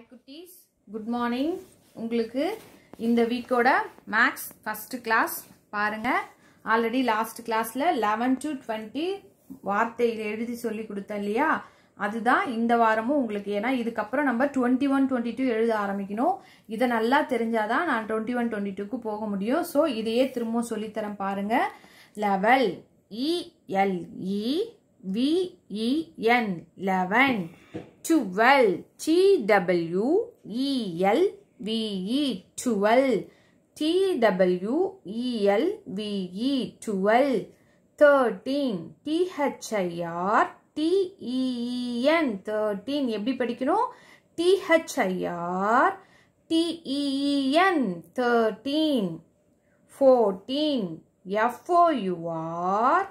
hi குட்டீஸ் good morning உங்களுக்கு இந்த வீக்கோட மேக்ஸ் ஃபஸ்ட்டு கிளாஸ் பாருங்கள் ஆல்ரெடி லாஸ்ட் கிளாஸில் லெவன் டு டுவெண்ட்டி வார்த்தையில் எழுதி சொல்லி கொடுத்தேன் இல்லையா அதுதான் இந்த வாரமும் உங்களுக்கு ஏன்னா இதுக்கப்புறம் நம்ம டுவெண்ட்டி ஒன் டுவெண்ட்டி டூ எழுத ஆரம்பிக்கணும் இதை நல்லா தெரிஞ்சாதான் நான் டுவெண்ட்டி ஒன் டுவெண்ட்டி டூக்கு போக முடியும் ஸோ இதையே திரும்பவும் சொல்லித்தரேன் பாருங்கள் level E L E e V E N eleven twelve T W E L V E twelve T W E L V E twelve thirteen T H I R T E E N thirteen எப்படி படிக்கணும் T H I R T E E N thirteen fourteen F O U R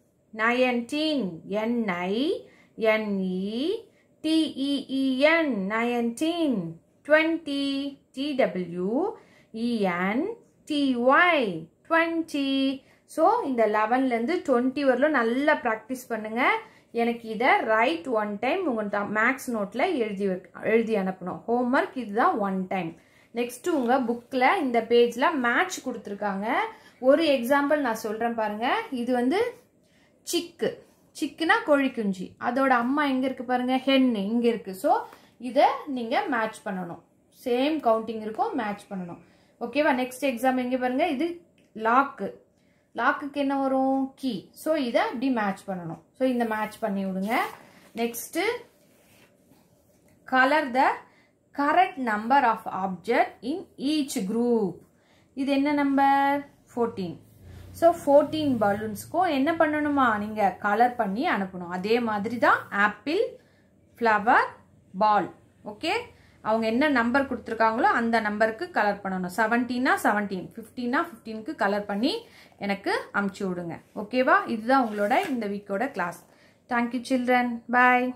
nineteen N I N E T E E N nineteen twenty T W E N T Y twenty so இந்த லெவன்லேருந்து twenty வரலும் நல்லா practice பண்ணுங்கள் எனக்கு இதை write one time உங்கள் மேக்ஸ் நோட்டில் எழுதி எழுதி அனுப்பணும் ஹோம்ஒர்க் இதுதான் ஒன் டைம் நெக்ஸ்ட்டு உங்கள் புக்கில் இந்த பேஜில் மேட்ச் கொடுத்துருக்காங்க ஒரு எக்ஸாம்பிள் நான் சொல்கிறேன் பாருங்கள் இது வந்து சிக்கு சிக்குனா கோழிக்குஞ்சி அதோட அம்மா எங்கே இருக்குது பாருங்கள் ஹென்னு இங்கே இருக்குது ஸோ இதை நீங்கள் மேட்ச் பண்ணணும் சேம் கவுண்டிங் இருக்கும் மேட்ச் பண்ணணும் ஓகேவா நெக்ஸ்ட் எக்ஸாம் எங்கே பாருங்கள் இது லாக்கு லாக்குக்கு என்ன வரும் கீ ஸோ இதை அப்படி மேட்ச் பண்ணணும் ஸோ இந்த மேட்ச் பண்ணி விடுங்க next colour the correct number of object in each group இது என்ன நம்பர் ஃபோர்டீன் ஸோ ஃபோர்டீன் பலூன்ஸ்க்கும் என்ன பண்ணணுமா நீங்கள் கலர் பண்ணி அனுப்பணும் அதே மாதிரி தான் ஆப்பிள் ஃப்ளவர் பால் ஓகே அவங்க என்ன நம்பர் கொடுத்துருக்காங்களோ அந்த நம்பருக்கு கலர் பண்ணணும் செவன்டீனா செவன்டீன் ஃபிஃப்டீனா ஃபிஃப்டீனுக்கு கலர் பண்ணி எனக்கு அமுச்சு விடுங்க ஓகேவா இதுதான் உங்களோட இந்த வீக்கோட கிளாஸ் தேங்க்யூ சில்ட்ரன் பாய்